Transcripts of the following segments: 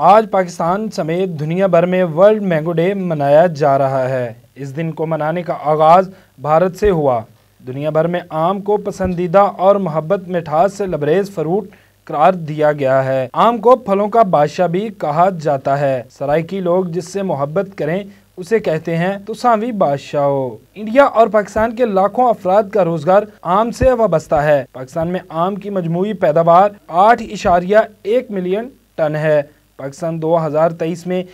आज पाकिस्तान समेत दुनिया भर में वर्ल्ड मैंगो डे मनाया जा रहा है इस दिन को मनाने का आगाज़ भारत से हुआ दुनिया भर में आम को पसंदीदा और मोहब्बत मिठास से लबरेज फ्रूट करार दिया गया है आम को फलों का बादशाह भी कहा जाता है सराइकी लोग जिससे मोहब्बत करें उसे कहते हैं तुसावी बादशाह इंडिया और पाकिस्तान के लाखों अफराद का रोजगार आम से वाबस्ता है पाकिस्तान में आम की मजमू पैदावार आठ इशारिया एक मिलियन टन है पाकिस्तान 2023 में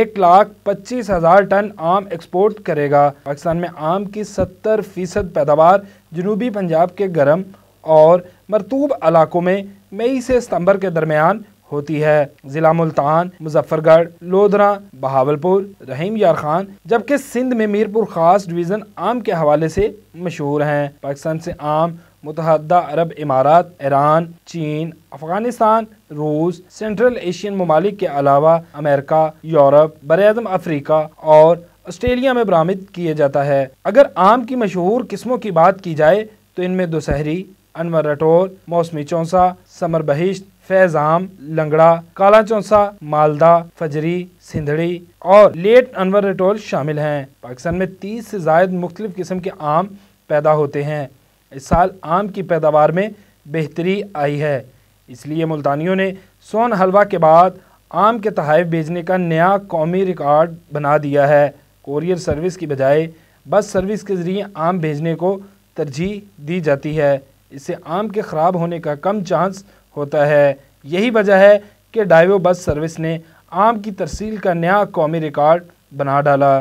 एक लाख पच्चीस हज़ार टन आम एक्सपोर्ट करेगा पाकिस्तान में आम की 70 फ़ीसद पैदावार जनूबी पंजाब के गर्म और मरतूब इलाकों में मई से सितंबर के दरमियान होती है ज़िला मुल्तान मुजफ्फरगढ़ लोधरा बहावलपुर रहीम यार खान जबकि सिंध में मीरपुर खास डिवीज़न आम के हवाले से मशहूर हैं पाकिस्तान से आम मुतहद अरब इमारात ईरान चीन अफगानिस्तान रूस सेंट्रल एशियन ममालिक के अलावा अमेरिका यूरोप बरअम अफ्रीका और ऑस्ट्रेलिया में बरामद किया जाता है अगर आम की मशहूर किस्मों की बात की जाए तो इनमें दोसहरी अनवर रटोर मौसमी चौंसा समर बहिश्त आम लंगड़ा काला चौंसा मालदा फजरी सिंधड़ी और लेट अनवर रटोल शामिल हैं पाकिस्तान में तीस से जायद मुख्तलिफ किस्म के आम पैदा होते हैं इस साल आम की पैदावार में बेहतरी आई है इसलिए मुल्तानियों ने सोन हलवा के बाद आम के तहफ़ भेजने का नया कौमी रिकॉर्ड बना दिया है कोरियर सर्विस की बजाय बस सर्विस के ज़रिए आम भेजने को तरजीह दी जाती है इससे आम के ख़राब होने का कम चांस होता है यही वजह है कि डाइवो बस सर्विस ने आम की तरसील का नया कौमी रिकॉर्ड बना डाला